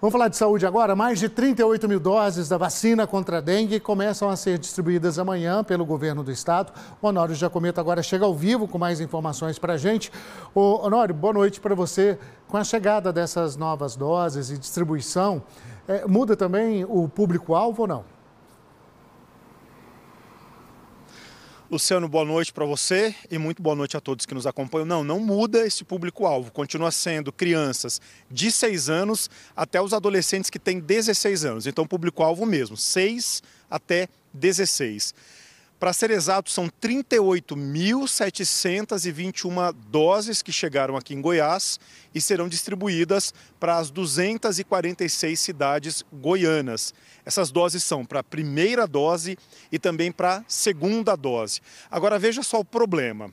Vamos falar de saúde agora? Mais de 38 mil doses da vacina contra a dengue começam a ser distribuídas amanhã pelo governo do estado. O Honório Jacometo agora chega ao vivo com mais informações para a gente. O Honório, boa noite para você. Com a chegada dessas novas doses e distribuição, é, muda também o público-alvo ou não? Luciano, boa noite para você e muito boa noite a todos que nos acompanham. Não, não muda esse público-alvo. Continua sendo crianças de 6 anos até os adolescentes que têm 16 anos. Então, público-alvo mesmo, 6 até 16. Para ser exato, são 38.721 doses que chegaram aqui em Goiás e serão distribuídas para as 246 cidades goianas. Essas doses são para a primeira dose e também para a segunda dose. Agora veja só o problema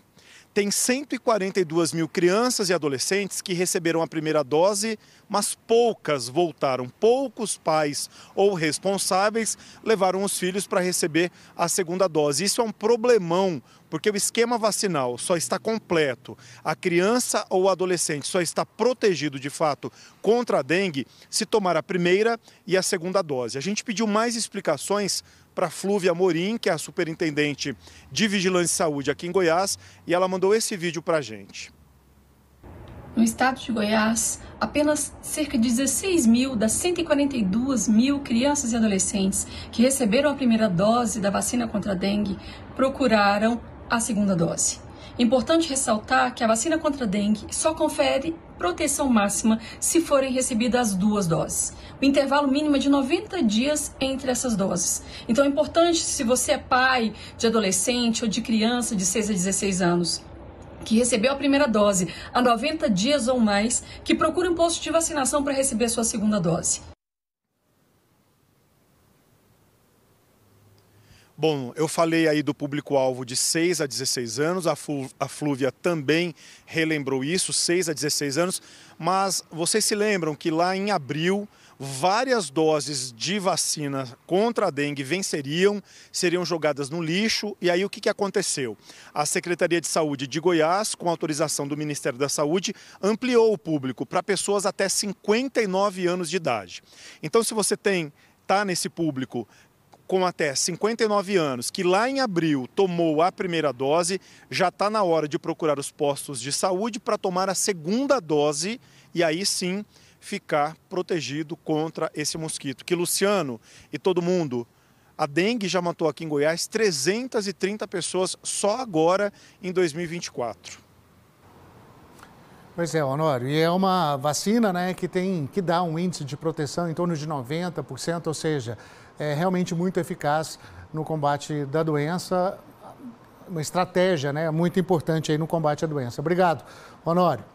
tem 142 mil crianças e adolescentes que receberam a primeira dose, mas poucas voltaram. Poucos pais ou responsáveis levaram os filhos para receber a segunda dose. Isso é um problemão, porque o esquema vacinal só está completo, a criança ou adolescente só está protegido de fato contra a dengue se tomar a primeira e a segunda dose. A gente pediu mais explicações para Flúvia Morim, que é a superintendente de Vigilância e Saúde aqui em Goiás, e ela mandou esse vídeo para a gente. No estado de Goiás, apenas cerca de 16 mil das 142 mil crianças e adolescentes que receberam a primeira dose da vacina contra a dengue procuraram a segunda dose. Importante ressaltar que a vacina contra dengue só confere proteção máxima se forem recebidas as duas doses. O intervalo mínimo é de 90 dias entre essas doses. Então é importante se você é pai de adolescente ou de criança de 6 a 16 anos que recebeu a primeira dose há 90 dias ou mais, que procure um posto de vacinação para receber a sua segunda dose. Bom, eu falei aí do público-alvo de 6 a 16 anos, a, Flúvia também relembrou isso, 6 a 16 anos, mas vocês se lembram que lá em abril várias doses de vacina contra a dengue venceriam, seriam jogadas no lixo. E aí o que, que aconteceu? A Secretaria de Saúde de Goiás, com autorização do Ministério da Saúde, ampliou o público para pessoas até 59 anos de idade. Então, se você tem está nesse público com até 59 anos que lá em abril tomou a primeira dose, já está na hora de procurar os postos de saúde para tomar a segunda dose e aí sim ficar protegido contra esse mosquito. Que Luciano e todo mundo. A dengue já matou aqui em Goiás 330 pessoas só agora em 2024. Pois é, Honório, e é uma vacina né, que, tem, que dá um índice de proteção em torno de 90%, ou seja, é realmente muito eficaz no combate da doença, uma estratégia né, muito importante aí no combate à doença. Obrigado, Honório.